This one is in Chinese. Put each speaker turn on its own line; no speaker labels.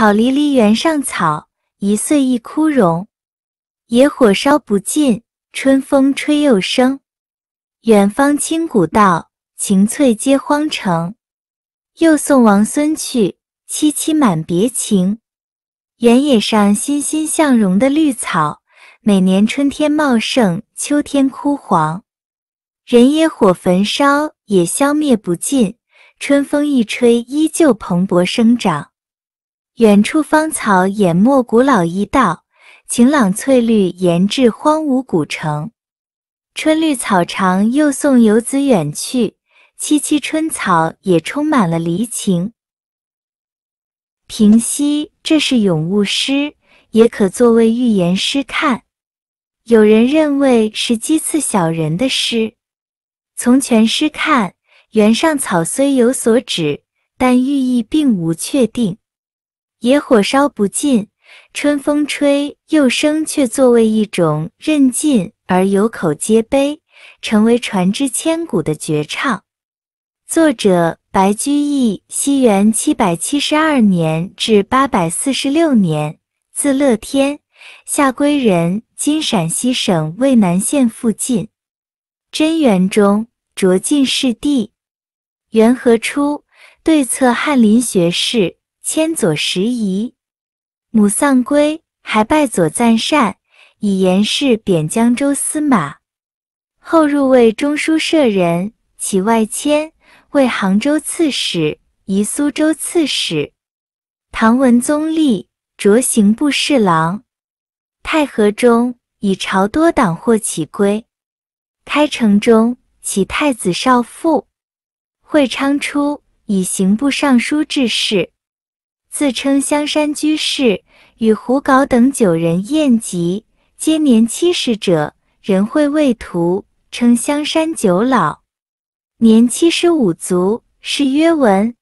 草离离，原上草，一岁一枯荣。野火烧不尽，春风吹又生。远芳侵古道，晴翠接荒城。又送王孙去，萋萋满别情。原野上欣欣向荣的绿草，每年春天茂盛，秋天枯黄。人野火焚烧也消灭不尽，春风一吹，依旧蓬勃生长。远处芳草掩没古老驿道，晴朗翠绿延至荒芜古城。春绿草长，又送游子远去，萋萋春草也充满了离情。平息，这是咏物诗，也可作为寓言诗看。有人认为是讥刺小人的诗。从全诗看，原上草虽有所指，但寓意并无确定。野火烧不尽，春风吹又生，却作为一种韧劲而有口皆碑，成为传之千古的绝唱。作者白居易（西元七百七十二年至八百四十六年），字乐天，下归人（今陕西省渭南县附近）。真元中，擢进士第。元和初，对策翰林学士。迁左拾遗，母丧归，还拜左赞善，以言事贬江州司马，后入为中书舍人。起外迁，为杭州刺史，移苏州刺史。唐文宗立，擢刑部侍郎。太和中，以朝多党获起归。开城中，起太子少傅。会昌初，以刑部尚书致仕。自称香山居士，与胡皋等九人宴集，皆年七十者，人会为徒，称香山九老。年七十五卒，是曰文。